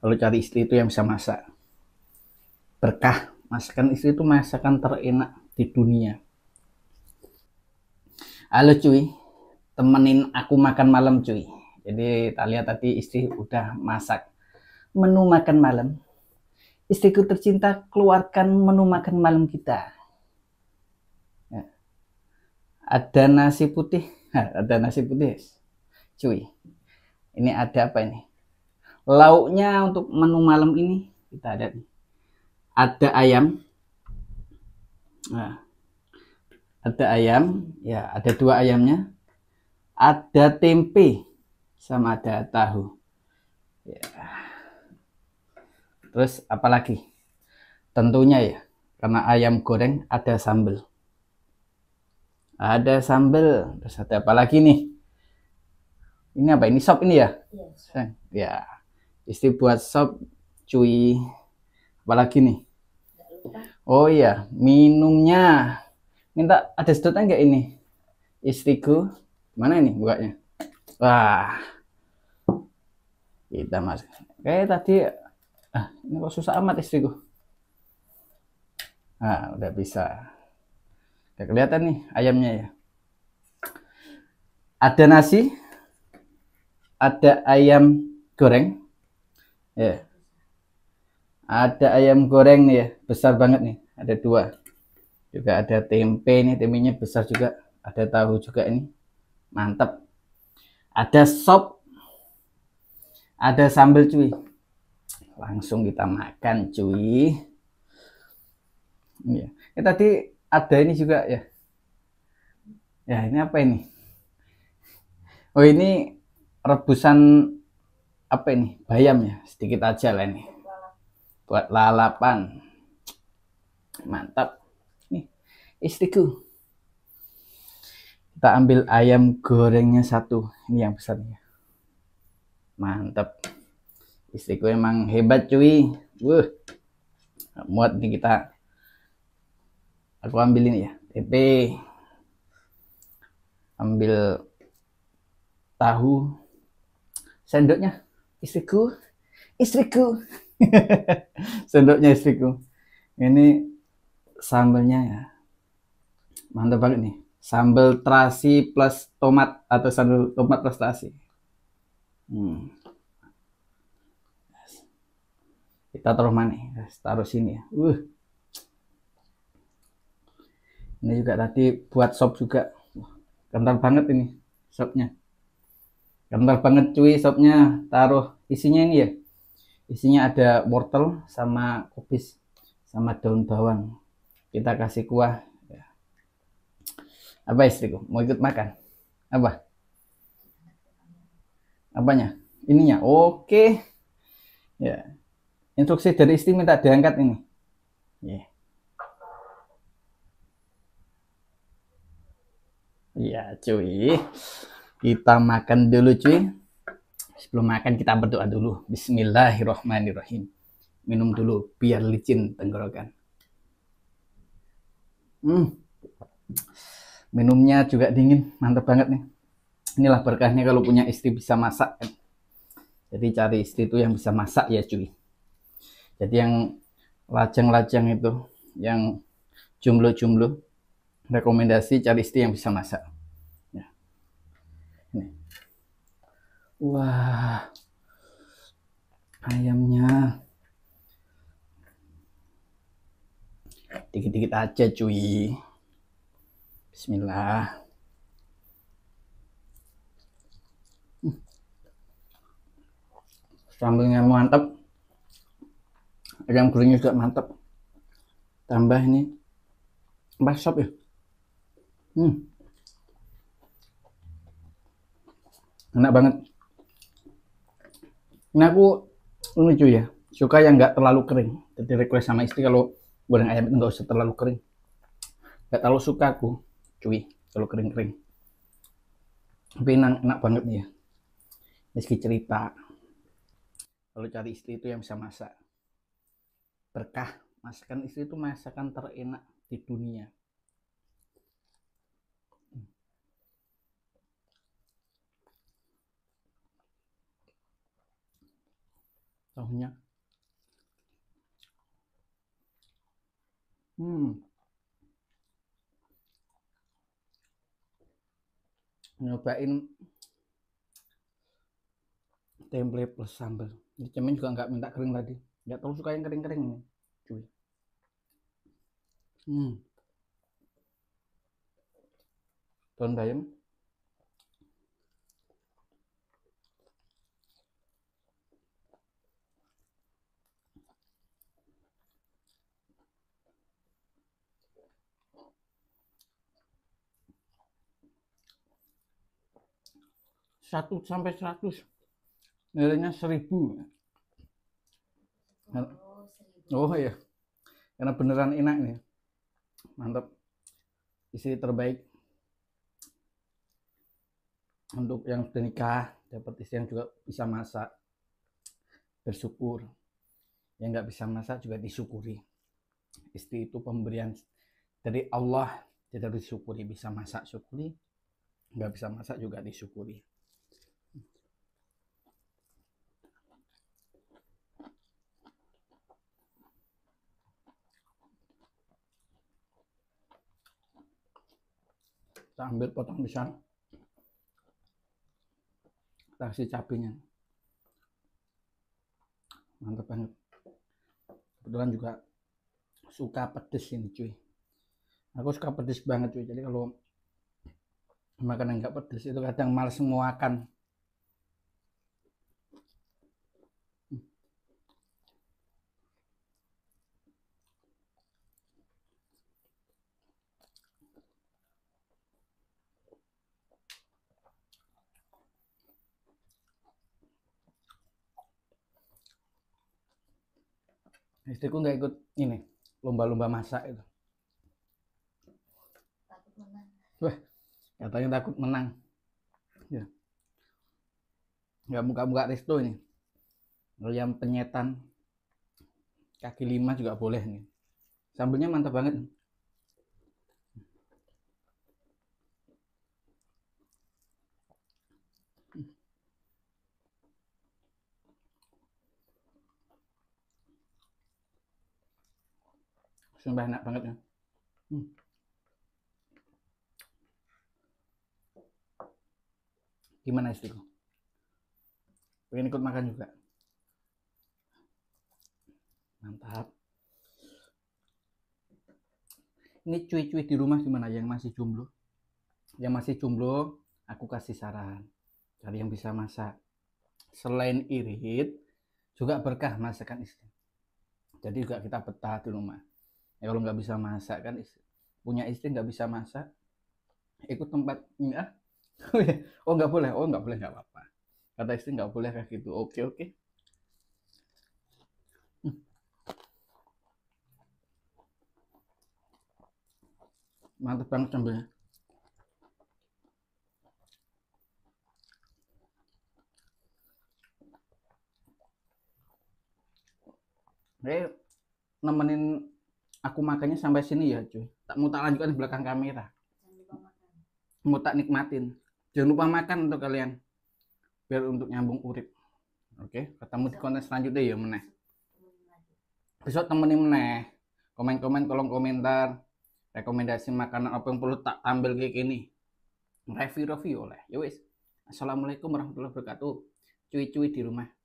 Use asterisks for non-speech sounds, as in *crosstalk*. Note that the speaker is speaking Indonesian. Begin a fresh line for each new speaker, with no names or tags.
Kalau cari istri itu yang bisa masak. Berkah, masakan istri itu masakan terenak di dunia. Halo cuy, temenin aku makan malam cuy. Jadi tak lihat tadi istri udah masak menu makan malam. Istriku tercinta keluarkan menu makan malam kita. Ya. Ada nasi putih, *laughs* ada nasi putih, cuy. Ini ada apa ini? lauknya untuk menu malam ini kita ada ada ayam nah, ada ayam ya ada dua ayamnya ada tempe sama ada tahu ya. terus apalagi tentunya ya karena ayam goreng ada sambal ada sambal terus ada apa lagi nih ini apa ini sop ini ya yes. Iya, ya Isti buat sop cuy. Apalagi nih? Oh iya, minumnya. Minta ada sedotnya enggak ini? Istriku. Mana ini bukanya? Wah. Kita mas. Kayak tadi ah, ini kok susah amat istriku. ah udah bisa. Udah kelihatan nih ayamnya ya. Ada nasi, ada ayam goreng, ya ada ayam goreng nih ya besar banget nih ada dua juga ada tempe nih temennya besar juga ada tahu juga ini mantap ada sop ada sambal cuy langsung kita makan cuy ya ya tadi ada ini juga ya ya ini apa ini oh ini rebusan apa ini bayam ya sedikit aja lah ini buat lalapan mantap nih istriku kita ambil ayam gorengnya satu ini yang besar ya. mantap istriku emang hebat cuy wuh muat nih kita aku ambil ini ya TP ambil tahu sendoknya istriku, istriku. *laughs* Sendoknya istriku. Ini sambelnya ya. Mantap banget nih. Sambal terasi plus tomat atau sambal tomat plus terasi. Hmm. Kita taruh mana? Taruh sini ya. Uh. Ini juga tadi buat sop juga. Kental banget ini sopnya. Kental banget cuy sopnya. Taruh isinya ini ya. Isinya ada wortel sama kubis sama daun bawang. Kita kasih kuah. Ya. Apa istriku? Mau ikut makan? Apa? Apanya? Ininya. Oke. Ya. Instruksi dari istri minta diangkat ini. Ya. Yeah. Iya, cuy. Kita makan dulu cuy. Sebelum makan kita berdoa dulu. Bismillahirrahmanirrahim. Minum dulu biar licin tenggorokan. Hmm. Minumnya juga dingin, mantap banget nih. Inilah berkahnya kalau punya istri bisa masak kan. Jadi cari istri itu yang bisa masak ya cuy. Jadi yang lajang-lajang itu, yang jumlah-jumlah rekomendasi cari istri yang bisa masak. Wah, ayamnya dikit-dikit aja, cuy. Bismillah. Hmm. Sambelnya mantap, ayam gurihnya juga mantap. Tambah ini masak ya. Hmm. Enak banget ini nah, aku lucu ya suka yang nggak terlalu kering jadi request sama istri kalau goreng ayam itu nggak usah terlalu kering nggak terlalu suka aku cuy kalau kering-kering tapi enak, enak banget ya meski cerita kalau cari istri itu yang bisa masak berkah masakan istri itu masakan terenak di dunia tahunya hmm nyobain tempe plus sambal ini cemen juga nggak minta kering tadi nggak terlalu suka yang kering-kering nih cuy hmm daun bayam satu sampai seratus nilainya seribu oh, oh iya karena beneran enak nih mantap isi terbaik untuk yang sudah nikah dapat istri yang juga bisa masak bersyukur yang nggak bisa masak juga disyukuri istri itu pemberian dari Allah jadi disyukuri bisa masak syukuri nggak bisa masak juga disyukuri kita ambil potong pisang kita kasih cabenya mantap banget kebetulan juga suka pedes ini cuy aku suka pedes banget cuy jadi kalau makan yang nggak pedes itu kadang males menguakan istriku nggak ikut ini lomba-lomba masak itu takut menang wah katanya takut menang ya nggak muka buka resto ini yang penyetan kaki lima juga boleh nih sambelnya mantap banget Sumpah enak banget ya. Hmm. Gimana istriku? Pengen ikut makan juga. Mantap. Ini cuy-cuy di rumah gimana yang masih jomblo? Yang masih jomblo, aku kasih saran. Cari yang bisa masak. Selain irit, juga berkah masakan istri. Jadi juga kita betah di rumah ya kalau nggak bisa masak kan punya istri nggak bisa masak ikut tempat enggak *laughs* oh, iya. oh nggak boleh oh nggak boleh nggak apa-apa kata istri nggak boleh kayak gitu oke oke Mantap hmm. mantep banget sambelnya Jadi nemenin aku makannya sampai sini ya cuy tak mau tak lanjutkan di belakang kamera mau tak nikmatin jangan lupa makan untuk kalian biar untuk nyambung urip oke okay? ketemu di konten selanjutnya ya meneh besok temenin meneh komen-komen kolom komentar rekomendasi makanan apa yang perlu tak ambil kayak gini review-review oleh ya wis assalamualaikum warahmatullahi wabarakatuh cuy-cuy di rumah